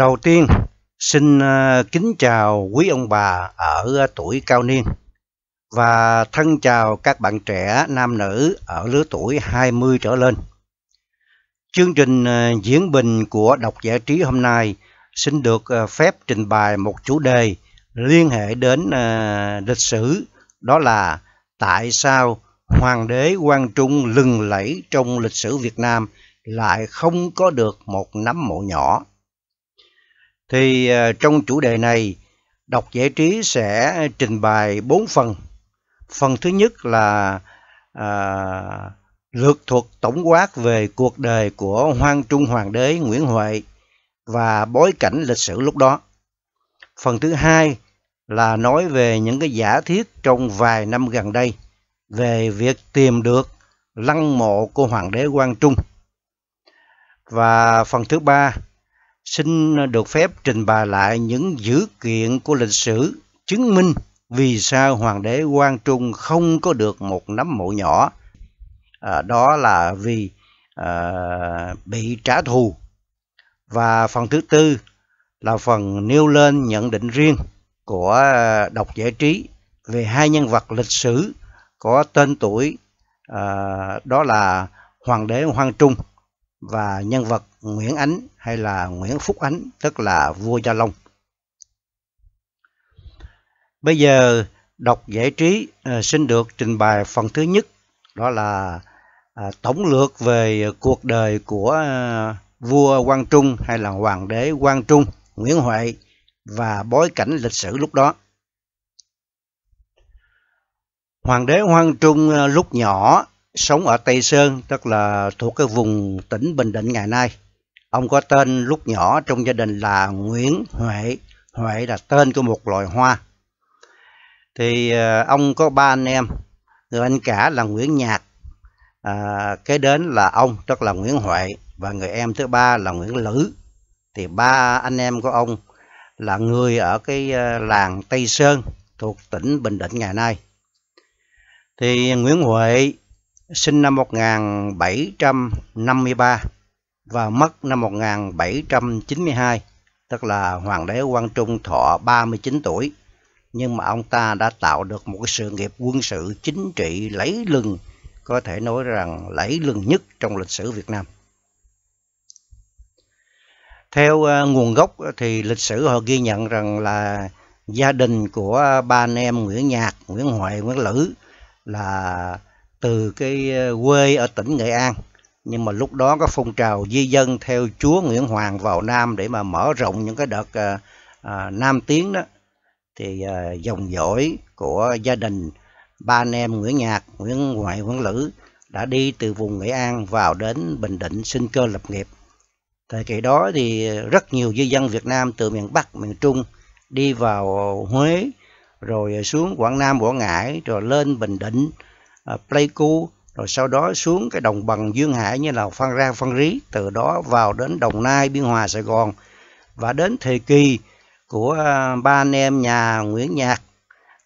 Đầu tiên, xin ờ, kính chào quý ông bà ở tuổi cao niên và thân chào các bạn trẻ nam nữ ở lứa tuổi 20 trở lên. Chương trình ờ, diễn bình của đọc giải trí hôm nay xin được ờ, phép trình bày một chủ đề liên hệ đến lịch sử đó là tại sao hoàng đế Quang Trung lừng lẫy trong lịch sử Việt Nam lại không có được một nắm mộ nhỏ thì à, trong chủ đề này đọc giải trí sẽ trình bày bốn phần phần thứ nhất là à, lược thuật tổng quát về cuộc đời của Hoang Trung Hoàng đế Nguyễn Huệ và bối cảnh lịch sử lúc đó. Phần thứ hai là nói về những cái giả thiết trong vài năm gần đây về việc tìm được lăng mộ của Hoàng đế Quang Trung. Và phần thứ ba xin được phép trình bày lại những dữ kiện của lịch sử chứng minh vì sao hoàng đế Quang Trung không có được một nấm mộ nhỏ. À, đó là vì à, bị trả thù. Và phần thứ tư là phần nêu lên nhận định riêng của độc giải trí về hai nhân vật lịch sử có tên tuổi à, đó là Hoàng đế Hoàng Trung và nhân vật Nguyễn Ánh hay là Nguyễn Phúc Ánh tức là vua Gia Long. Bây giờ đọc giải trí ờ, xin được trình bày phần thứ nhất đó là ờ, tổng lược về cuộc đời của ờ, vua Quang Trung hay là hoàng đế Quang Trung Nguyễn Huệ và bối cảnh lịch sử lúc đó. Hoàng đế Quang Trung lúc nhỏ sống ở Tây Sơn, tức là thuộc cái vùng tỉnh Bình Định ngày nay. Ông có tên lúc nhỏ trong gia đình là Nguyễn Huệ, Huệ là tên của một loài hoa. Thì ờ, ông có ba anh em, người anh cả là Nguyễn Nhạc, à, kế đến là ông, tức là Nguyễn Huệ, và người em thứ ba là Nguyễn Lữ. Thì ba anh em của ông là người ở cái ờ, làng Tây Sơn thuộc tỉnh Bình Định ngày nay. Thì Nguyễn Huệ sinh năm 1753 và mất năm 1792, tức là Hoàng đế Quang Trung thọ 39 tuổi. Nhưng mà ông ta đã tạo được một sự nghiệp quân sự chính trị lẫy lừng, có thể nói rằng lẫy lừng nhất trong lịch sử Việt Nam. Theo ờ, nguồn gốc thì lịch sử họ ghi nhận rằng là gia đình của ba anh em Nguyễn Nhạc, Nguyễn Huệ, Nguyễn Lữ là từ cái ờ, quê ở tỉnh Nghệ An nhưng mà lúc đó có phong trào di dân theo chúa Nguyễn Hoàng vào Nam để mà mở rộng những cái đợt à, à, Nam tiến đó thì à, dòng dõi của gia đình ba anh em Nguyễn Nhạc, Nguyễn Ngoại, Nguyễn Lữ đã đi từ vùng Nghệ An vào đến Bình Định sinh cơ lập nghiệp. Thời kỳ đó thì rất nhiều di dân Việt Nam từ miền Bắc, miền Trung đi vào Huế, rồi xuống Quảng Nam, Quảng Ngãi, rồi lên Bình Định, À, Pleiku rồi sau đó xuống cái đồng bằng duyên hải như là phan rang phan rí từ đó vào đến đồng nai biên hòa sài gòn và đến thời kỳ của à, ba anh em nhà nguyễn nhạc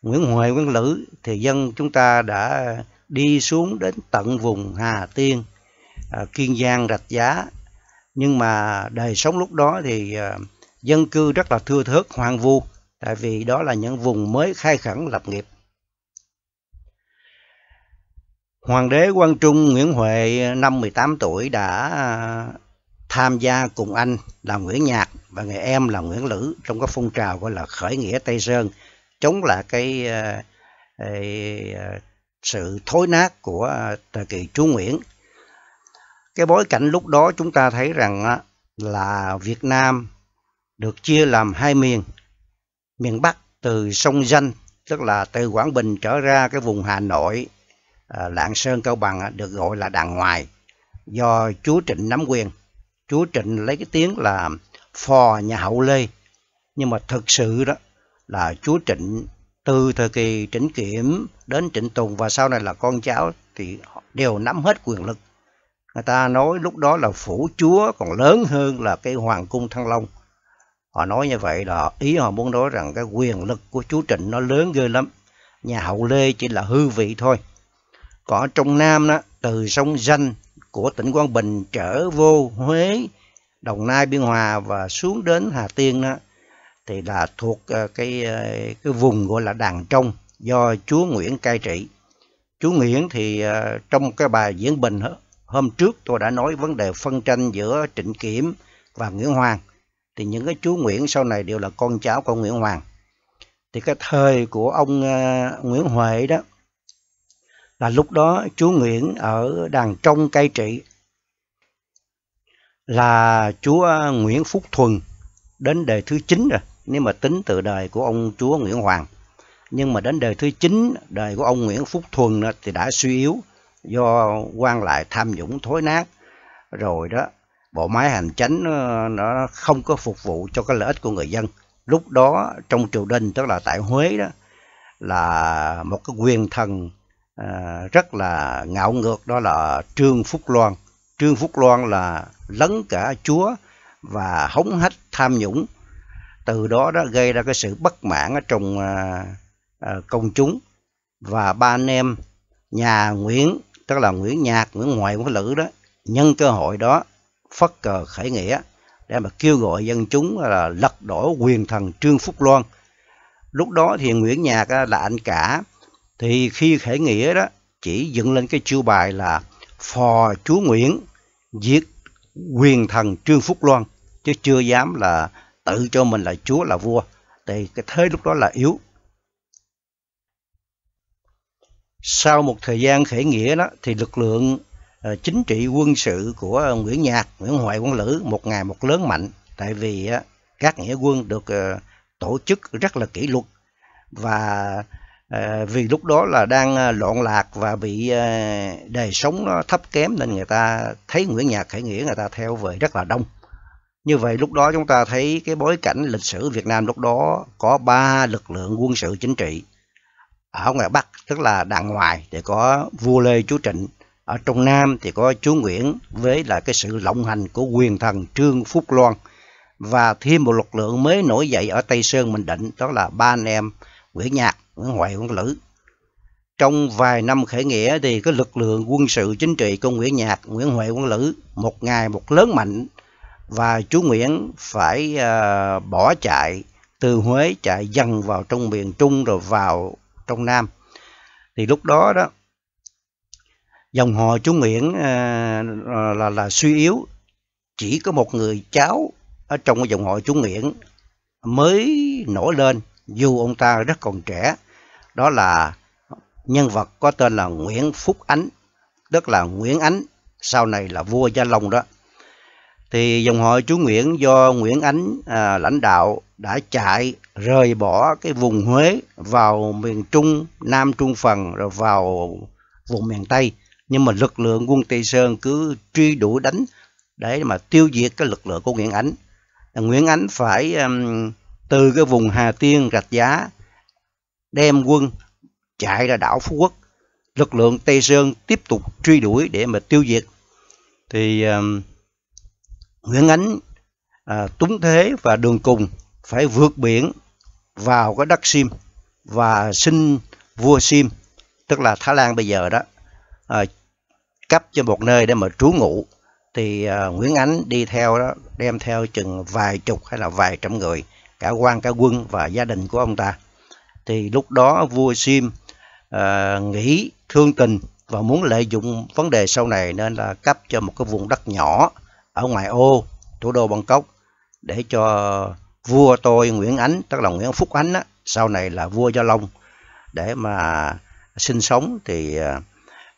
nguyễn huệ nguyễn lữ thì dân chúng ta đã đi xuống đến tận vùng hà tiên à, kiên giang rạch giá nhưng mà đời sống lúc đó thì dân cư rất là thưa thớt hoang vu tại vì đó là những vùng mới khai khẩn lập nghiệp Hoàng đế Quang Trung Nguyễn Huệ năm 18 tuổi đã à, tham gia cùng anh là Nguyễn Nhạc và người em là Nguyễn Lữ trong cái phong trào gọi là khởi nghĩa Tây Sơn chống lại cái, cái à, à, sự thối nát của thời kỳ Chúa Nguyễn. Cái bối cảnh lúc đó chúng ta thấy rằng là Việt Nam được chia làm hai miền. Miền Bắc từ sông Danh, tức là từ Quảng Bình trở ra cái vùng Hà Nội Ờ, Lạng Sơn Cao Bằng được gọi là đàng ngoài do chúa Trịnh nắm quyền. Chúa Trịnh lấy cái tiếng là phò nhà hậu Lê. Nhưng mà thực sự đó là chúa Trịnh từ thời kỳ Trịnh Kiểm đến Trịnh Tùng và sau này là con cháu thì đều nắm hết quyền lực. Người ta nói lúc đó là phủ chúa còn lớn hơn là cái hoàng cung Thăng Long. Họ nói như vậy là ý họ muốn nói rằng cái quyền lực của chúa Trịnh nó lớn ghê lắm. Nhà hậu Lê chỉ là hư vị thôi có Trung Nam đó từ sông Danh của tỉnh Quảng Bình trở vô Huế, Đồng Nai, Biên Hòa và xuống đến Hà Tiên đó thì là thuộc ờ, cái ờ, cái vùng gọi là Đàn Trong do Chúa Nguyễn cai trị. Chúa Nguyễn thì ờ, trong cái bài diễn bình hôm trước tôi đã nói vấn đề phân tranh giữa Trịnh Kiểm và Nguyễn Hoàng. Thì những cái chú Nguyễn sau này đều là con cháu của Nguyễn Hoàng. Thì cái thời của ông Nguyễn Huệ đó là lúc đó chúa Nguyễn ở đàn trong cai trị là chúa Nguyễn Phúc Thuần đến đời thứ 9 rồi nếu mà tính từ đời của ông chúa Nguyễn Hoàng nhưng mà đến đời thứ 9 đời của ông Nguyễn Phúc Thuần thì đã suy yếu do quan lại tham nhũng thối nát rồi đó bộ máy hành chánh ờ, nó không có phục vụ cho cái lợi ích của người dân lúc đó trong triều đình tức là tại Huế đó là một cái quyền thần Ờ, rất là ngạo ngược đó là Trương Phúc Loan. Trương Phúc Loan là lấn cả chúa và hống hách tham nhũng. Từ đó đó gây ra cái sự bất mãn ở trong à, à, công chúng và ba anh em nhà Nguyễn tức là Nguyễn Nhạc, Nguyễn hoài Nguyễn Lữ đó nhân cơ hội đó phất cờ khởi nghĩa để mà kêu gọi dân chúng là lật đổ quyền thần Trương Phúc Loan. Lúc đó thì Nguyễn Nhạc là anh cả thì khi khởi nghĩa đó chỉ dựng lên cái chiêu bài là phò chúa nguyễn giết quyền thần trương phúc loan chứ chưa dám là tự cho mình là chúa là vua thì cái thế lúc đó là yếu sau một thời gian khởi nghĩa đó thì lực lượng ờ, chính trị quân sự của Nguyễn Nhạc, Nguyễn Huệ Quân Lữ một ngày một lớn mạnh tại vì các nghĩa quân được ờ, tổ chức rất là kỷ luật và Ờ, vì lúc đó là đang ờ, loạn lạc và bị ờ, đời sống nó thấp kém nên người ta thấy Nguyễn Nhạc Khải Nghĩa người ta theo về rất là đông như vậy lúc đó chúng ta thấy cái bối cảnh lịch sử Việt Nam lúc đó có ba lực lượng quân sự chính trị ở ngoài Bắc tức là đàng ngoài thì có vua Lê Chúa Trịnh ở trong Nam thì có chúa Nguyễn với là cái sự lộng hành của quyền thần Trương Phúc Loan và thêm một lực lượng mới nổi dậy ở Tây Sơn Bình Định đó là ba anh em Nguyễn Nhạc ngoại quân lữ trong vài năm khởi nghĩa thì cái lực lượng quân sự chính trị của Nguyễn Nhạc, Nguyễn Huệ Quân Lữ một ngày một lớn mạnh và chú Nguyễn phải uh, bỏ chạy từ Huế chạy dần vào trong miền Trung rồi vào trong Nam. Thì lúc đó đó dòng họ chú Nguyễn uh, là là suy yếu, chỉ có một người cháu ở trong cái dòng họ chú Nguyễn mới nổi lên dù ông ta rất còn trẻ đó là nhân vật có tên là Nguyễn Phúc Ánh, tức là Nguyễn Ánh, sau này là vua Gia Long đó. Thì dòng họ chú Nguyễn do Nguyễn Ánh à, lãnh đạo đã chạy rời bỏ cái vùng Huế vào miền Trung, Nam Trung Phần rồi vào vùng miền Tây. Nhưng mà lực lượng quân Tây Sơn cứ truy đuổi đánh để mà tiêu diệt cái lực lượng của Nguyễn Ánh. Nguyễn Ánh phải um, từ cái vùng Hà Tiên, Rạch Giá đem quân chạy ra đảo Phú Quốc. Lực lượng Tây Sơn tiếp tục truy đuổi để mà tiêu diệt. Thì uh, Nguyễn Ánh uh, à, Túng Thế và Đường Cùng phải vượt biển vào cái đất Sim và xin vua Sim, tức là Thái Lan bây giờ đó, uh, cấp cho một nơi để mà trú ngụ thì uh, Nguyễn Ánh đi theo đó đem theo chừng vài chục hay là vài trăm người cả quan cả quân và gia đình của ông ta thì lúc đó vua Sim à, nghĩ thương tình và muốn lợi dụng vấn đề sau này nên là cấp cho một cái vùng đất nhỏ ở ngoài ô thủ đô Bangkok để cho vua tôi Nguyễn Ánh tức là Nguyễn Phúc Ánh á, sau này là vua Gia Long để mà sinh sống thì à,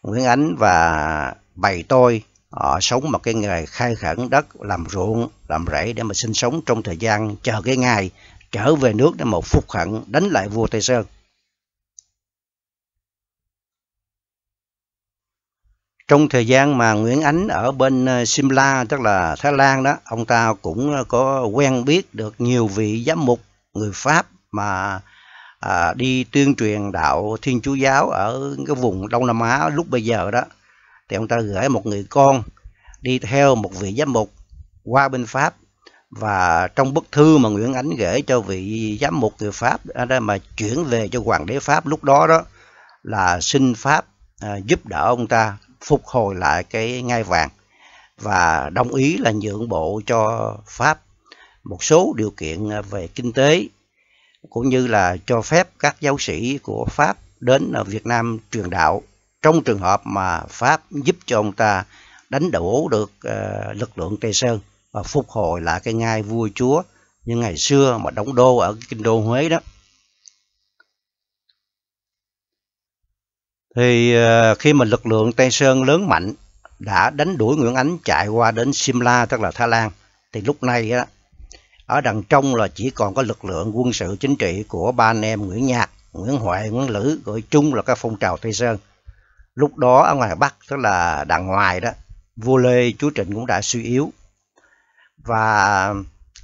Nguyễn Ánh và bầy tôi họ sống một cái ngày khai khẩn đất làm ruộng làm rẫy để mà sinh sống trong thời gian chờ cái ngày trở về nước để một phục hẳn đánh lại vua Tây Sơn. Trong thời gian mà Nguyễn Ánh ở bên ờ, Simla, tức là Thái Lan đó, ông ta cũng ờ, có quen biết được nhiều vị giám mục người Pháp mà à, đi tuyên truyền đạo Thiên Chúa Giáo ở cái vùng Đông Nam Á lúc bây giờ đó. Thì ông ta gửi một người con đi theo một vị giám mục qua bên Pháp và trong bức thư mà Nguyễn Ánh gửi cho vị giám mục người Pháp mà chuyển về cho hoàng đế Pháp lúc đó đó là xin Pháp à, giúp đỡ ông ta phục hồi lại cái ngai vàng và đồng ý là nhượng bộ cho Pháp một số điều kiện à, về kinh tế cũng như là cho phép các giáo sĩ của Pháp đến Việt Nam truyền đạo trong trường hợp mà Pháp giúp cho ông ta đánh đổ được à, lực lượng Tây Sơn và phục hồi lại cái ngai vua chúa như ngày xưa mà đóng đô ở kinh đô Huế đó. Thì ờ, khi mà lực lượng Tây Sơn lớn mạnh đã đánh đuổi Nguyễn Ánh chạy qua đến Simla tức là Thái Lan thì lúc này á ở đằng trong là chỉ còn có lực lượng quân sự chính trị của ba anh em Nguyễn Nhạc, Nguyễn Huệ, Nguyễn Lữ gọi chung là các phong trào Tây Sơn. Lúc đó ở ngoài Bắc tức là đằng ngoài đó, vua Lê Chúa Trịnh cũng đã suy yếu và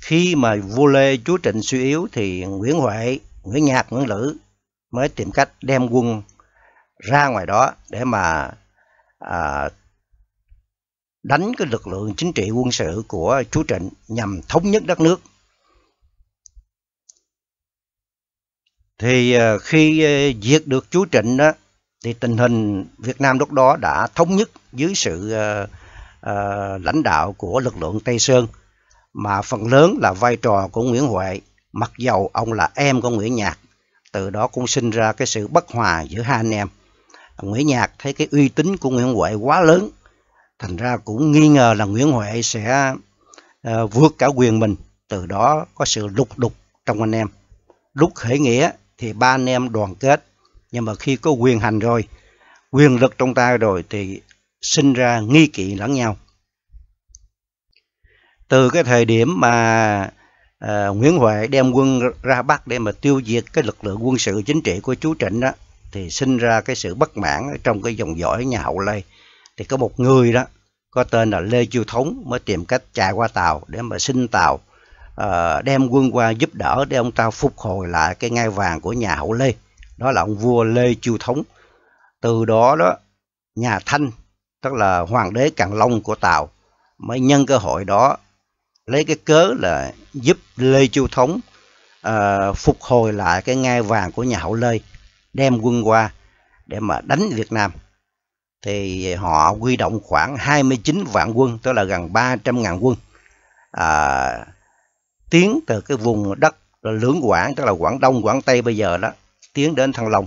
khi mà vua lê chúa trịnh suy yếu thì nguyễn huệ nguyễn nhạc nguyễn lữ mới tìm cách đem quân ra ngoài đó để mà à, đánh cái lực lượng chính trị quân sự của chúa trịnh nhằm thống nhất đất nước thì à, khi à, diệt được chúa trịnh đó thì tình hình Việt Nam lúc đó đã thống nhất dưới sự uh, uh, lãnh đạo của lực lượng Tây Sơn mà phần lớn là vai trò của Nguyễn Huệ, mặc dầu ông là em của Nguyễn Nhạc. Từ đó cũng sinh ra cái sự bất hòa giữa hai anh em. Nguyễn Nhạc thấy cái uy tín của Nguyễn Huệ quá lớn, thành ra cũng nghi ngờ là Nguyễn Huệ sẽ uh, vượt cả quyền mình. Từ đó có sự lục đục trong anh em. Lúc khởi nghĩa thì ba anh em đoàn kết, nhưng mà khi có quyền hành rồi, quyền lực trong tay rồi thì sinh ra nghi kỵ lẫn nhau từ cái thời điểm mà à, Nguyễn Huệ đem quân ra Bắc để mà tiêu diệt cái lực lượng quân sự chính trị của chú Trịnh đó thì sinh ra cái sự bất mãn trong cái dòng dõi nhà hậu Lê thì có một người đó có tên là Lê Chiêu Thống mới tìm cách chạy qua Tàu để mà xin Tàu à, đem quân qua giúp đỡ để ông ta phục hồi lại cái ngai vàng của nhà hậu Lê đó là ông vua Lê Chiêu Thống từ đó đó nhà Thanh tức là hoàng đế Càn Long của Tàu mới nhân cơ hội đó lấy cái cớ là giúp Lê Chu Thống uh, phục hồi lại cái ngai vàng của nhà hậu Lê đem quân qua để mà đánh Việt Nam thì họ huy động khoảng 29 vạn quân tức là gần 300 ngàn quân à, tiến từ cái vùng đất lưỡng Quảng tức là Quảng Đông Quảng Tây bây giờ đó tiến đến Thăng Long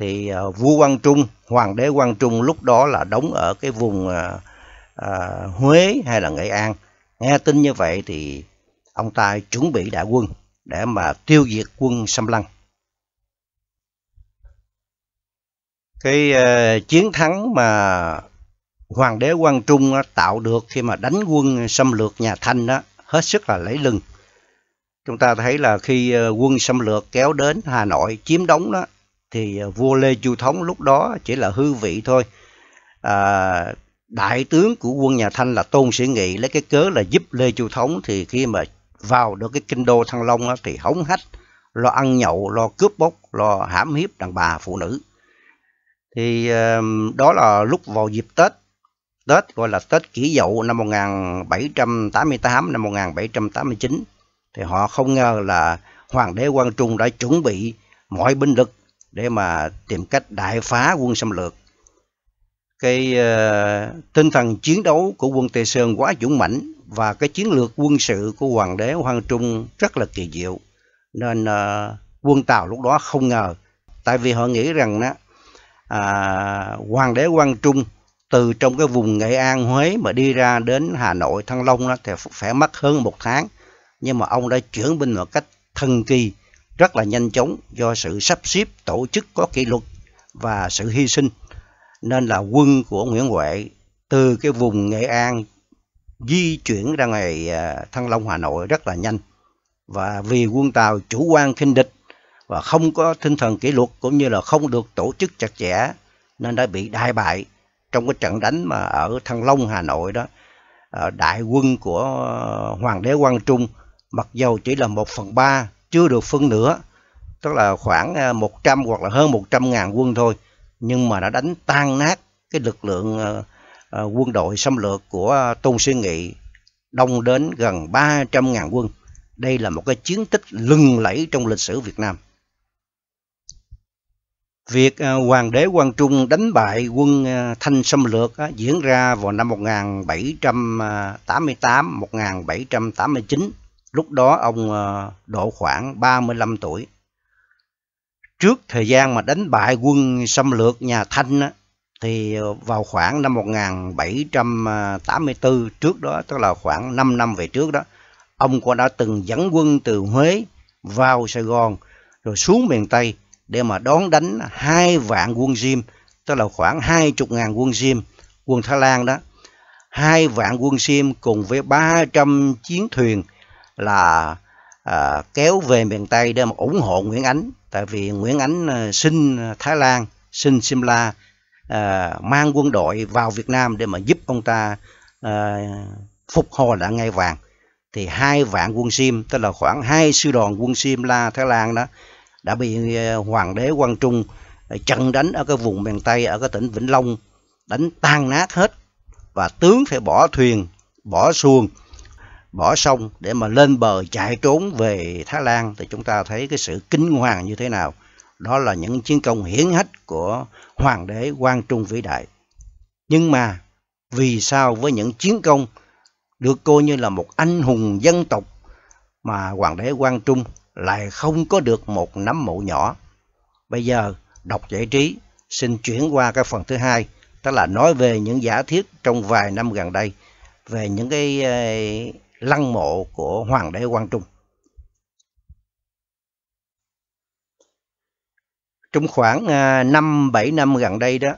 thì à, vua Quang Trung hoàng đế Quang Trung lúc đó là đóng ở cái vùng à, à, Huế hay là Nghệ An Nghe tin như vậy thì ông ta chuẩn bị đại quân để mà tiêu diệt quân xâm lăng. Cái uh, chiến thắng mà Hoàng đế Quang Trung tạo được khi mà đánh quân xâm lược nhà Thanh đó hết sức là lấy lưng. Chúng ta thấy là khi ờ, quân xâm lược kéo đến Hà Nội chiếm đóng đó thì ờ, vua Lê Chu Thống lúc đó chỉ là hư vị thôi. À, đại tướng của quân nhà Thanh là Tôn Sĩ Nghị lấy cái cớ là giúp Lê Chu Thống thì khi mà vào được cái kinh đô Thăng Long á, thì hống hách, lo ăn nhậu, lo cướp bóc, lo hãm hiếp đàn bà phụ nữ. Thì đó là lúc vào dịp Tết, Tết gọi là Tết kỷ dậu năm 1788, năm 1789. Thì họ không ngờ là Hoàng đế Quang Trung đã chuẩn bị mọi binh lực để mà tìm cách đại phá quân xâm lược cái uh, tinh thần chiến đấu của quân Tây Sơn quá dũng mãnh và cái chiến lược quân sự của hoàng đế Hoàng Trung rất là kỳ diệu nên uh, quân tào lúc đó không ngờ tại vì họ nghĩ rằng đó à, hoàng đế Quang Trung từ trong cái vùng Nghệ An Huế mà đi ra đến Hà Nội Thăng Long đó thì phải mất hơn một tháng nhưng mà ông đã chuyển binh một cách thần kỳ rất là nhanh chóng do sự sắp xếp tổ chức có kỷ luật và sự hy sinh nên là quân của Nguyễn Huệ từ cái vùng Nghệ An di chuyển ra ngoài à, Thăng Long Hà Nội rất là nhanh và vì quân Tàu chủ quan khinh địch và không có tinh thần kỷ luật cũng như là không được tổ chức chặt chẽ nên đã bị đại bại trong cái trận đánh mà ở Thăng Long Hà Nội đó à, đại quân của Hoàng đế Quang Trung mặc dầu chỉ là một phần ba chưa được phân nửa tức là khoảng 100 à, hoặc là hơn 100 ngàn quân thôi nhưng mà đã đánh tan nát cái lực lượng ờ, ờ, quân đội xâm lược của ờ, Tôn Sư Nghị đông đến gần 300.000 quân. Đây là một cái chiến tích lừng lẫy trong lịch sử Việt Nam. Việc Hoàng đế Quang Trung đánh bại quân Thanh xâm lược diễn ra vào năm 1788-1789. Lúc đó ông độ khoảng 35 tuổi trước thời gian mà đánh bại quân xâm lược nhà Thanh á, thì vào khoảng năm 1784 trước đó, tức là khoảng 5 năm về trước đó, ông cũng đã từng dẫn quân từ Huế vào Sài Gòn rồi xuống miền Tây để mà đón đánh hai vạn quân Diêm, tức là khoảng hai chục ngàn quân Diêm, quân Thái Lan đó. Hai vạn quân Diêm cùng với 300 chiến thuyền là à, kéo về miền Tây để mà ủng hộ Nguyễn Ánh tại vì Nguyễn Ánh à, xin Thái Lan sinh Simla à, mang quân đội vào Việt Nam để mà giúp ông ta à, phục hồi lại ngai vàng thì hai vạn quân Sim tức là khoảng hai sư đoàn quân Sim La Thái Lan đó đã bị à, hoàng đế Quang Trung à, chặn đánh ở cái vùng miền Tây ở cái tỉnh Vĩnh Long đánh tan nát hết và tướng phải bỏ thuyền bỏ xuồng bỏ sông để mà lên bờ chạy trốn về Thái Lan thì chúng ta thấy cái sự kinh hoàng như thế nào. Đó là những chiến công hiển hách của Hoàng đế Quang Trung vĩ đại. Nhưng mà vì sao với những chiến công được coi như là một anh hùng dân tộc mà Hoàng đế Quang Trung lại không có được một nắm mộ nhỏ. Bây giờ đọc giải trí xin chuyển qua cái phần thứ hai, tức là nói về những giả thiết trong vài năm gần đây về những cái lăng mộ của Hoàng đế Quang Trung. Trong khoảng à, năm bảy năm gần đây đó,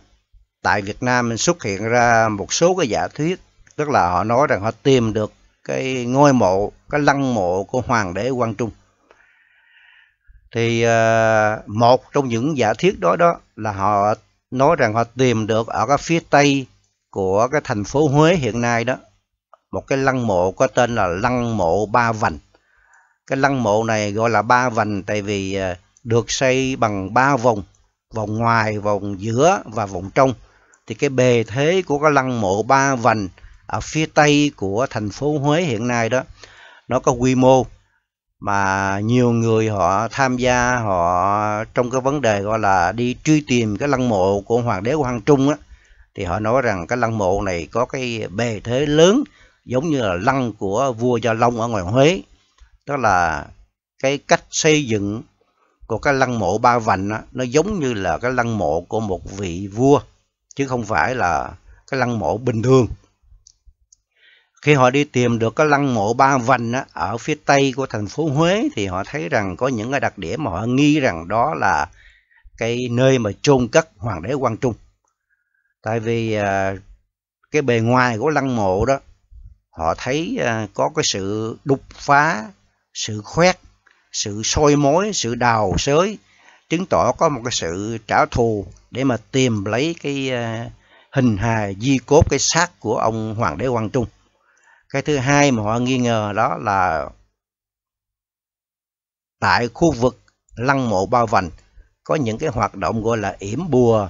tại Việt Nam xuất hiện ra một số cái giả thuyết, tức là họ nói rằng họ tìm được cái ngôi mộ, cái lăng mộ của Hoàng đế Quang Trung. Thì à, một trong những giả thuyết đó đó là họ nói rằng họ tìm được ở cái phía tây của cái thành phố Huế hiện nay đó một cái lăng mộ có tên là lăng mộ ba vành cái lăng mộ này gọi là ba vành tại vì à, được xây bằng ba vòng vòng ngoài vòng giữa và vòng trong thì cái bề thế của cái lăng mộ ba vành ở phía tây của thành phố Huế hiện nay đó nó có quy mô mà nhiều người họ tham gia họ trong cái vấn đề gọi là đi truy tìm cái lăng mộ của hoàng đế Quang Trung á thì họ nói rằng cái lăng mộ này có cái bề thế lớn giống như là lăng của vua Gia Long ở ngoài Huế đó là cái cách xây dựng của cái lăng mộ ba vành đó, nó giống như là cái lăng mộ của một vị vua chứ không phải là cái lăng mộ bình thường khi họ đi tìm được cái lăng mộ ba vành á, ở phía tây của thành phố Huế thì họ thấy rằng có những cái đặc điểm mà họ nghi rằng đó là cái nơi mà chôn cất hoàng đế Quang Trung. Tại vì à, cái bề ngoài của lăng mộ đó họ thấy à, có cái sự đục phá sự khoét sự soi mối sự đào xới chứng tỏ có một cái sự trả thù để mà tìm lấy cái à, hình hài di cốt cái xác của ông hoàng đế quang trung cái thứ hai mà họ nghi ngờ đó là tại khu vực lăng mộ bao vành có những cái hoạt động gọi là yểm bùa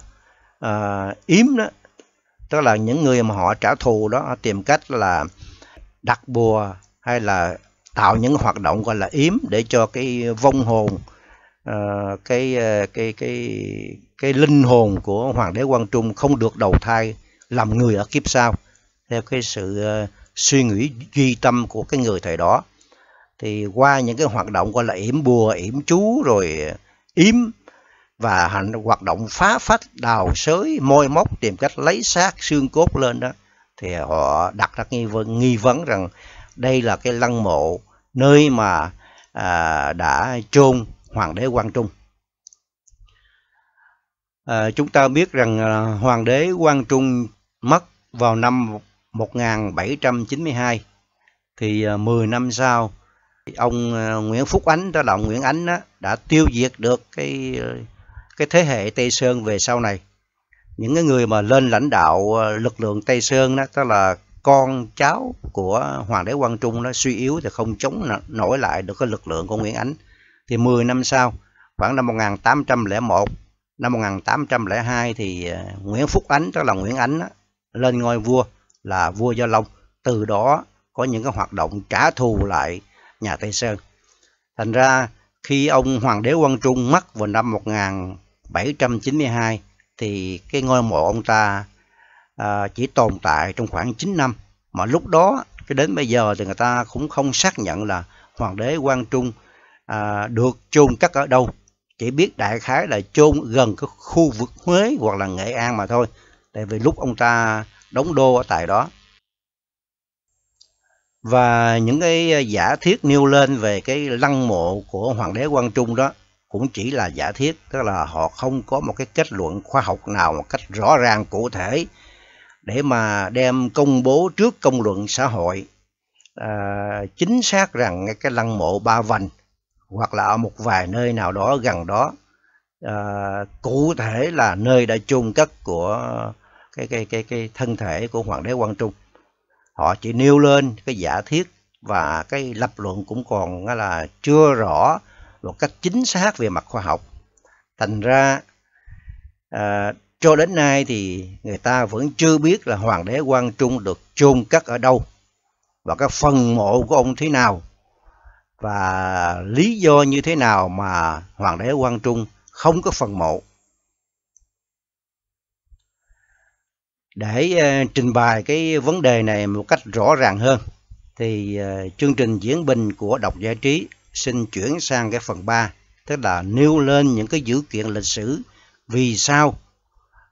uh, yếm đó tức là những người mà họ trả thù đó tìm cách là đặt bùa hay là tạo những hoạt động gọi là yếm để cho cái vong hồn ờ, cái, ờ, cái cái cái linh hồn của hoàng đế quang trung không được đầu thai làm người ở kiếp sau theo cái sự ờ, suy nghĩ duy tâm của cái người thầy đó thì qua những cái hoạt động gọi là yểm bùa yểm chú rồi yếm và hành hoạt động phá phách đào sới môi móc tìm cách lấy xác xương cốt lên đó thì họ đặt ra nghi vấn, vâng, nghi vấn rằng đây là cái lăng mộ nơi mà à, đã chôn hoàng đế Quang Trung. À, chúng ta biết rằng à, hoàng đế Quang Trung mất vào năm 1792 thì à, 10 năm sau ông à, Nguyễn Phúc Ánh đó là ông Nguyễn Ánh đó, đã tiêu diệt được cái cái thế hệ Tây Sơn về sau này những cái người mà lên lãnh đạo ờ, lực lượng Tây Sơn đó tức là con cháu của Hoàng đế Quang Trung nó suy yếu thì không chống nổi lại được cái lực lượng của Nguyễn Ánh thì 10 năm sau khoảng năm 1801 năm 1802 thì ờ, Nguyễn Phúc Ánh tức là Nguyễn Ánh đó, lên ngôi vua là vua Gia Long từ đó có những cái hoạt động trả thù lại nhà Tây Sơn thành ra khi ông Hoàng đế Quang Trung mất vào năm 1792 thì cái ngôi mộ ông ta à, chỉ tồn tại trong khoảng 9 năm mà lúc đó cho đến bây giờ thì người ta cũng không xác nhận là hoàng đế Quang Trung à, được chôn cất ở đâu chỉ biết đại khái là chôn gần cái khu vực Huế hoặc là Nghệ An mà thôi tại vì lúc ông ta đóng đô ở tại đó và những cái à, giả thiết nêu lên về cái lăng mộ của hoàng đế Quang Trung đó cũng chỉ là giả thiết tức là họ không có một cái kết luận khoa học nào một cách rõ ràng cụ thể để mà đem công bố trước công luận xã hội à, chính xác rằng cái lăng mộ ba vành hoặc là ở một vài nơi nào đó gần đó à, cụ thể là nơi đã chôn cất của cái cái cái cái thân thể của hoàng đế quang trung họ chỉ nêu lên cái giả thiết và cái lập luận cũng còn là chưa rõ một cách chính xác về mặt khoa học thành ra à, cho đến nay thì người ta vẫn chưa biết là hoàng đế quang trung được chôn cất ở đâu và các phần mộ của ông thế nào và lý do như thế nào mà hoàng đế quang trung không có phần mộ để à, trình bày cái vấn đề này một cách rõ ràng hơn thì à, chương trình diễn bình của đọc giải trí xin chuyển sang cái phần 3, tức là nêu lên những cái dữ kiện lịch sử vì sao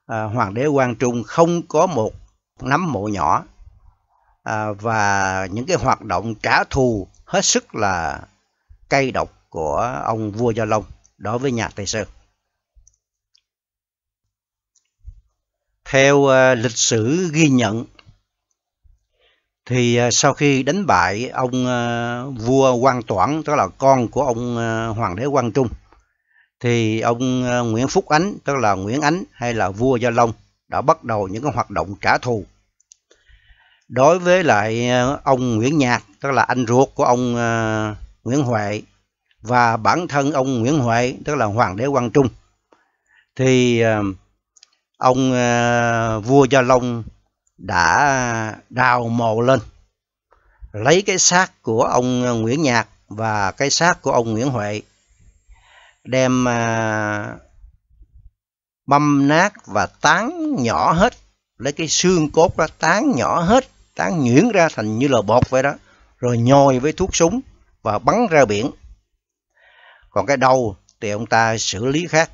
à, Hoàng đế Quang Trung không có một nắm mộ nhỏ à, và những cái hoạt động trả thù hết sức là cay độc của ông vua Gia Long đối với nhà Tây Sơn. Theo uh, lịch sử ghi nhận thì à, sau khi đánh bại ông à, vua Quang Toản tức là con của ông à, hoàng đế Quang Trung thì ông Nguyễn Phúc Ánh tức là Nguyễn Ánh hay là vua Gia Long đã bắt đầu những cái hoạt động trả thù đối với lại ông Nguyễn Nhạc tức là anh ruột của ông Nguyễn Huệ và bản thân ông Nguyễn Huệ tức là hoàng đế Quang Trung thì ông vua Gia Long đã đào mồ lên lấy cái xác của ông Nguyễn Nhạc và cái xác của ông Nguyễn Huệ đem à, băm nát và tán nhỏ hết lấy cái xương cốt ra tán nhỏ hết tán nhuyễn ra thành như là bột vậy đó rồi nhồi với thuốc súng và bắn ra biển còn cái đầu thì ông ta xử lý khác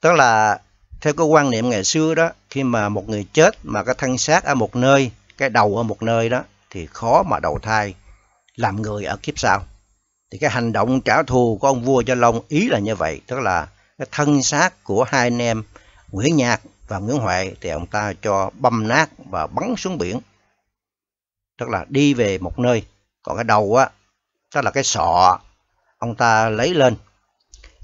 tức là theo cái quan niệm ngày xưa đó khi mà một người chết mà cái thân xác ở một nơi cái đầu ở một nơi đó thì khó mà đầu thai làm người ở kiếp sau thì cái hành động trả thù của ông vua gia long ý là như vậy tức là cái thân xác của hai anh em nguyễn nhạc và nguyễn huệ thì ông ta cho băm nát và bắn xuống biển tức là đi về một nơi còn cái đầu á tức là cái sọ ông ta lấy lên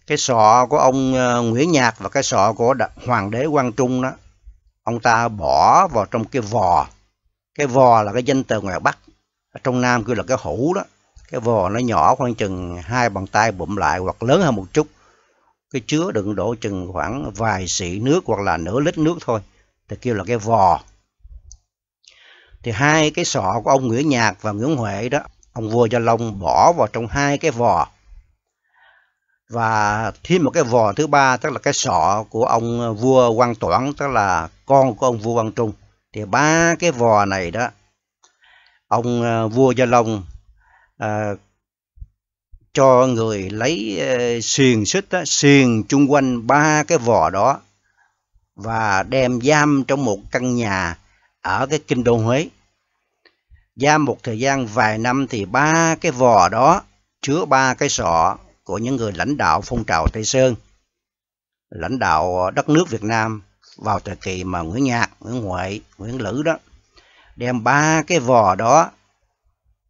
cái sọ của ông ờ, nguyễn nhạc và cái sọ của hoàng đế quang trung đó ông ta bỏ vào trong cái vò cái vò là cái danh từ ngoài bắc ở trong nam kêu là cái hũ đó cái vò nó nhỏ khoảng chừng hai bàn tay bụng lại hoặc lớn hơn một chút cái chứa đựng đổ chừng khoảng vài xị nước hoặc là nửa lít nước thôi thì kêu là cái vò thì hai cái sọ của ông Nguyễn Nhạc và Nguyễn Huệ đó ông vua Gia Long bỏ vào trong hai cái vò và thêm một cái vò thứ ba tức là cái sọ của ông ờ, vua Quang Toản tức là con của ông vua Quang Trung thì ba cái vò này đó ông ờ, vua Gia Long à, cho người lấy xiềng xích đó, xiềng chung quanh ba cái vò đó và đem giam trong một căn nhà ở cái kinh đô Huế giam một thời gian vài năm thì ba cái vò đó chứa ba cái sọ của những người lãnh đạo phong trào Tây Sơn, lãnh đạo đất nước Việt Nam vào thời kỳ mà Nguyễn Nhạc, Nguyễn Huệ, Nguyễn Lữ đó đem ba cái vò đó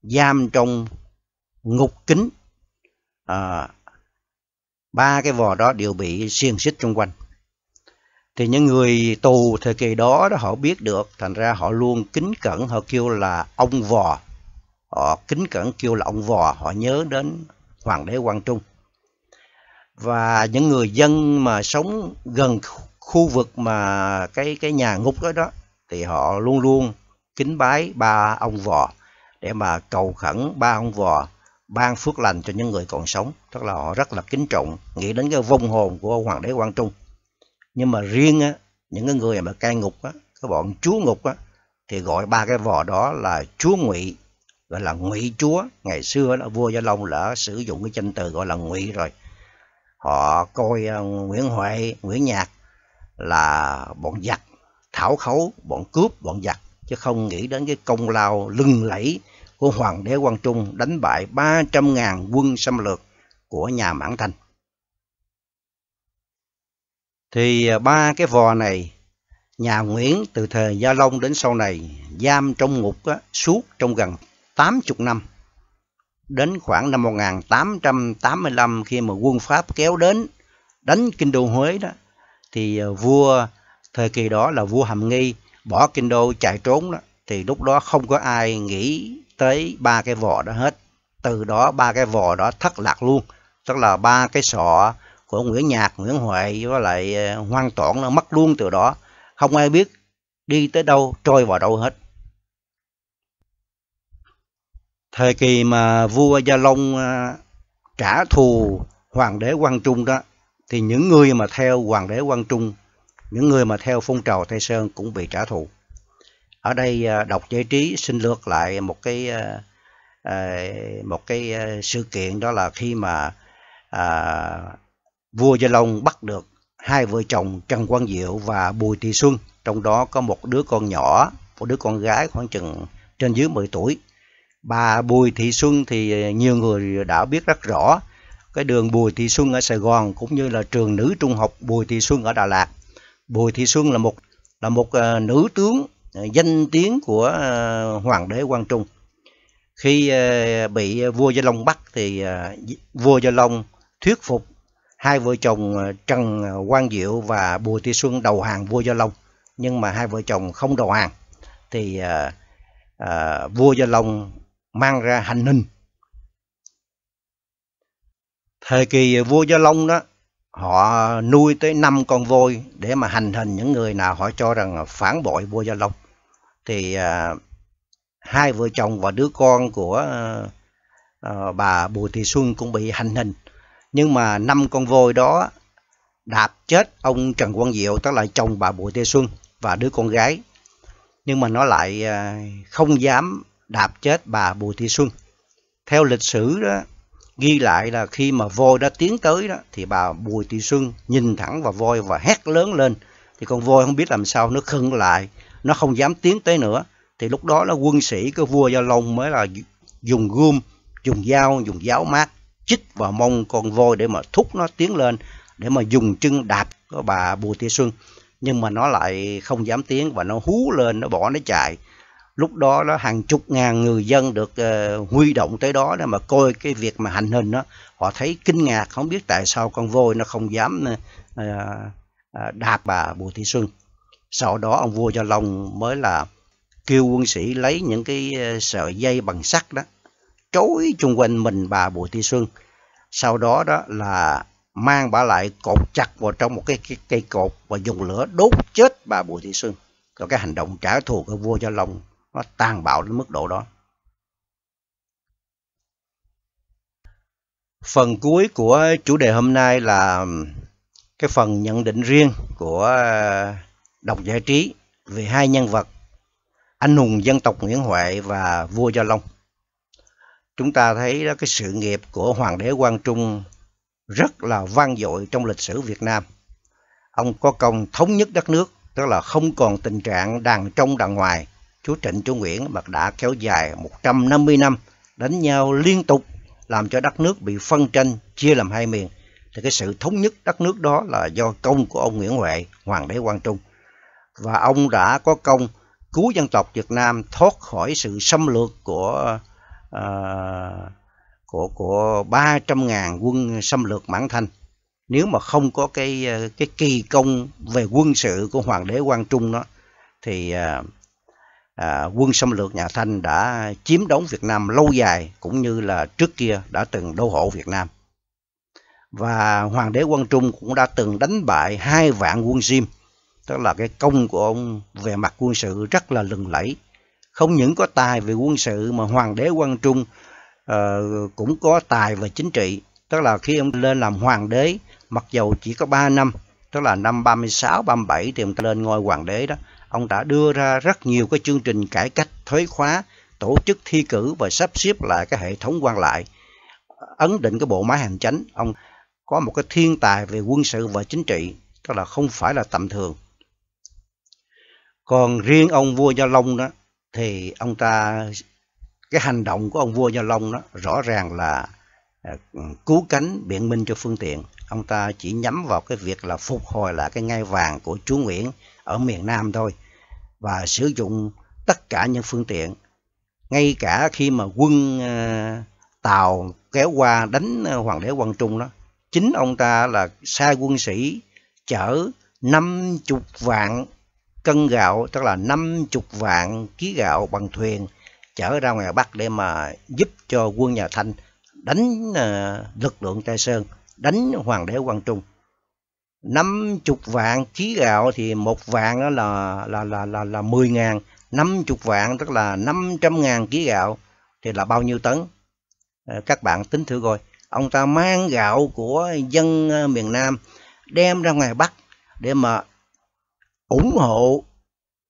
giam trong ngục kính à, ba cái vò đó đều bị xiên xích xung quanh thì những người tù thời kỳ đó, đó họ biết được thành ra họ luôn kính cẩn họ kêu là ông vò họ kính cẩn kêu là ông vò họ nhớ đến Hoàng đế Quang Trung. Và những người dân mà sống gần khu vực mà cái cái nhà ngục đó đó thì họ luôn luôn kính bái ba ông vò để mà cầu khẩn ba ông vò ban phước lành cho những người còn sống tức là họ rất là kính trọng nghĩ đến cái vong hồn của hoàng đế quang trung nhưng mà riêng á, những cái người mà cai ngục á, cái bọn chúa ngục á, thì gọi ba cái vò đó là chúa ngụy gọi là ngụy chúa ngày xưa là vua gia long đã sử dụng cái danh từ gọi là ngụy rồi họ coi ờ, nguyễn huệ nguyễn nhạc là bọn giặc thảo khấu bọn cướp bọn giặc chứ không nghĩ đến cái công lao lừng lẫy của hoàng đế quang trung đánh bại ba trăm ngàn quân xâm lược của nhà mãn thanh thì ờ, ba cái vò này nhà Nguyễn từ thời Gia Long đến sau này giam trong ngục á, suốt trong gần 80 năm. Đến khoảng năm 1885 khi mà quân Pháp kéo đến đánh Kinh Đô Huế đó thì ờ, vua thời kỳ đó là vua Hàm Nghi bỏ Kinh Đô chạy trốn đó thì lúc đó không có ai nghĩ tới ba cái vò đó hết. Từ đó ba cái vò đó thất lạc luôn, tức là ba cái sọ của Nguyễn Nhạc, Nguyễn Huệ với lại ờ, Hoang Toản nó mất luôn từ đó. Không ai biết đi tới đâu, trôi vào đâu hết. thời kỳ mà vua gia long à, trả thù hoàng đế quang trung đó thì những người mà theo hoàng đế quang trung những người mà theo phong trào tây sơn cũng bị trả thù ở đây à, đọc giải trí xin lược lại một cái à, một cái sự kiện đó là khi mà à, vua gia long bắt được hai vợ chồng trần quang diệu và bùi thị xuân trong đó có một đứa con nhỏ một đứa con gái khoảng chừng trên dưới 10 tuổi bà Bùi Thị Xuân thì ờ, nhiều người đã biết rất rõ cái đường Bùi Thị Xuân ở Sài Gòn cũng như là trường nữ trung học Bùi Thị Xuân ở Đà Lạt. Bùi Thị Xuân là một là một ờ, nữ tướng ờ, danh tiếng của hoàng đế Quang Trung. Khi bị vua Gia Long bắt thì vua Gia Long thuyết phục hai vợ chồng Trần Quang Diệu và Bùi Thị Xuân đầu hàng vua Gia Long nhưng mà hai vợ chồng không đầu hàng thì vua Gia Long mang ra hành hình thời kỳ vua gia long đó họ nuôi tới năm con voi để mà hành hình những người nào họ cho rằng phản bội vua gia long thì à, hai vợ chồng và đứa con của à, bà bùi thị xuân cũng bị hành hình nhưng mà năm con voi đó đạp chết ông trần quang diệu tức là chồng bà bùi thị xuân và đứa con gái nhưng mà nó lại à, không dám đạp chết bà Bùi Thị Xuân. Theo lịch sử đó, ghi lại là khi mà voi đã tiến tới đó thì bà Bùi Thị Xuân nhìn thẳng vào voi và hét lớn lên thì con voi không biết làm sao nó khựng lại, nó không dám tiến tới nữa. Thì lúc đó là quân sĩ của vua Gia Long mới là dùng gươm, dùng dao, dùng giáo mát chích vào mông con voi để mà thúc nó tiến lên để mà dùng chân đạp của bà Bùi Thị Xuân nhưng mà nó lại không dám tiến và nó hú lên nó bỏ nó chạy lúc đó nó hàng chục ngàn người dân được uh, huy động tới đó để mà coi cái việc mà hành hình đó họ thấy kinh ngạc không biết tại sao con voi nó không dám uh, đạp bà Bùi Thị Xuân sau đó ông vua Gia Long mới là kêu quân sĩ lấy những cái sợi dây bằng sắt đó trói chung quanh mình bà Bùi Thị Xuân sau đó đó là mang bà lại cột chặt vào trong một cái cây, cây cột và dùng lửa đốt chết bà Bùi Thị Xuân. Rồi cái hành động trả thù của vua Gia Long nó tàn bạo đến mức độ đó phần cuối của chủ đề hôm nay là cái phần nhận định riêng của à, đọc giải trí về hai nhân vật anh hùng dân tộc Nguyễn Huệ và vua Gia Long. Chúng ta thấy đó cái sự nghiệp của hoàng đế Quang Trung rất là vang dội trong lịch sử Việt Nam. Ông có công thống nhất đất nước, tức là không còn tình trạng đàn trong đàn ngoài, chú Trịnh chú Nguyễn mà đã kéo dài 150 năm đánh nhau liên tục làm cho đất nước bị phân tranh chia làm hai miền thì cái sự thống nhất đất nước đó là do công của ông Nguyễn Huệ Hoàng đế Quang Trung và ông đã có công cứu dân tộc Việt Nam thoát khỏi sự xâm lược của uh, của của 300.000 quân xâm lược Mãn Thanh nếu mà không có cái cái kỳ công về quân sự của hoàng đế Quang Trung đó thì à, à, quân xâm lược nhà Thanh đã chiếm đóng Việt Nam lâu dài cũng như là trước kia đã từng đô hộ Việt Nam. Và Hoàng đế Quang Trung cũng đã từng đánh bại hai vạn quân Diêm, tức là cái công của ông về mặt quân sự rất là lừng lẫy. Không những có tài về quân sự mà Hoàng đế Quang Trung uh, cũng có tài về chính trị, tức là khi ông lên làm hoàng đế mặc dầu chỉ có 3 năm, tức là năm 36 37 thì ông ta lên ngôi hoàng đế đó ông đã đưa ra rất nhiều cái chương trình cải cách thuế khóa, tổ chức thi cử và sắp xếp lại cái hệ thống quan lại, ấn định cái bộ máy hành chính. Ông có một cái thiên tài về quân sự và chính trị, tức là không phải là tầm thường. Còn riêng ông vua Gia Long đó, thì ông ta, cái hành động của ông vua Gia Long đó rõ ràng là à, cứu cánh biện minh cho phương tiện. Ông ta chỉ nhắm vào cái việc là phục hồi lại cái ngai vàng của chúa Nguyễn ở miền Nam thôi và sử dụng tất cả những phương tiện. Ngay cả khi mà quân ờ, Tàu kéo qua đánh ờ, Hoàng đế Quang Trung đó, chính ông ta là sai quân sĩ chở năm chục vạn cân gạo, tức là năm chục vạn ký gạo bằng thuyền chở ra ngoài Bắc để mà giúp cho quân nhà Thanh đánh ờ, lực lượng Tây Sơn, đánh Hoàng đế Quang Trung năm chục vạn ký gạo thì một vạn đó là là là là là mười ngàn năm chục vạn tức là năm trăm ngàn ký gạo thì là bao nhiêu tấn ờ, các bạn tính thử coi ông ta mang gạo của dân ờ, miền Nam đem ra ngoài Bắc để mà ủng hộ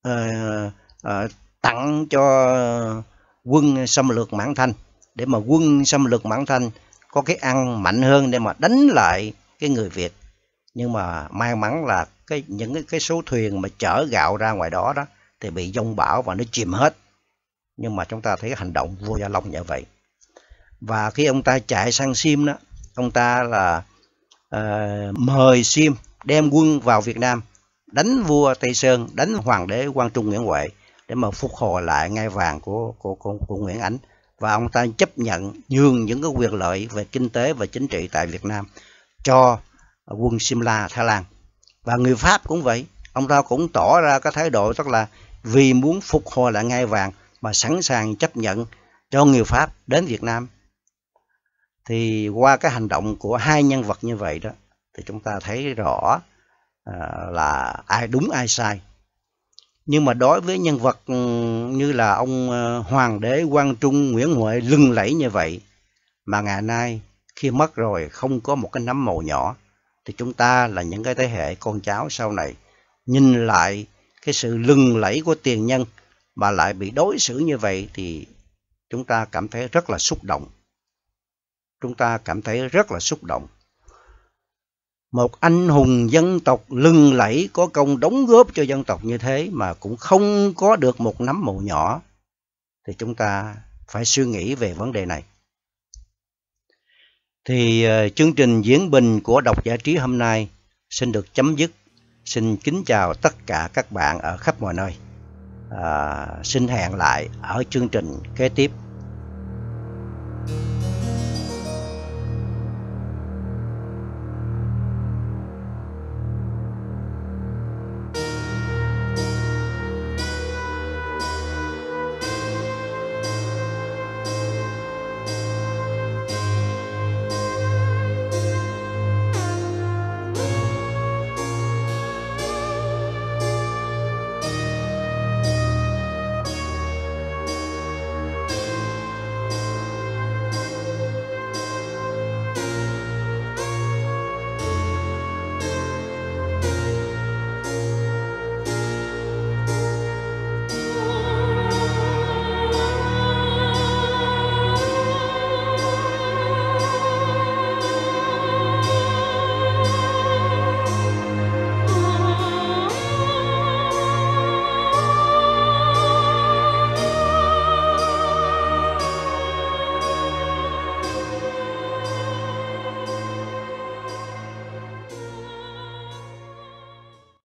uh, uh, tặng cho quân xâm lược Mãn Thanh để mà quân xâm lược Mãn Thanh có cái ăn mạnh hơn để mà đánh lại cái người Việt nhưng mà may mắn là cái những cái, cái số thuyền mà chở gạo ra ngoài đó đó thì bị dông bão và nó chìm hết nhưng mà chúng ta thấy hành động vua gia long như vậy và khi ông ta chạy sang sim đó ông ta là uh, mời sim đem quân vào việt nam đánh vua tây sơn đánh hoàng đế quang trung nguyễn huệ để mà phục hồi lại ngai vàng của của của, của nguyễn ánh và ông ta chấp nhận nhường những cái quyền lợi về kinh tế và chính trị tại việt nam cho quân Simla Thái Lan và người Pháp cũng vậy ông ta cũng tỏ ra cái thái độ rất là vì muốn phục hồi lại ngai vàng mà sẵn sàng chấp nhận cho người Pháp đến Việt Nam thì qua cái hành động của hai nhân vật như vậy đó thì chúng ta thấy rõ à, là ai đúng ai sai nhưng mà đối với nhân vật ừ, như là ông ờ, hoàng đế quang trung nguyễn huệ lưng lẫy như vậy mà ngày nay khi mất rồi không có một cái nấm màu nhỏ thì chúng ta là những cái thế hệ con cháu sau này nhìn lại cái sự lừng lẫy của tiền nhân mà lại bị đối xử như vậy thì chúng ta cảm thấy rất là xúc động. Chúng ta cảm thấy rất là xúc động. Một anh hùng dân tộc lừng lẫy có công đóng góp cho dân tộc như thế mà cũng không có được một nắm màu nhỏ thì chúng ta phải suy nghĩ về vấn đề này thì ờ, chương trình diễn bình của đọc giả trí hôm nay xin được chấm dứt. Xin kính chào tất cả các bạn ở khắp mọi nơi. À, xin hẹn lại ở chương trình kế tiếp.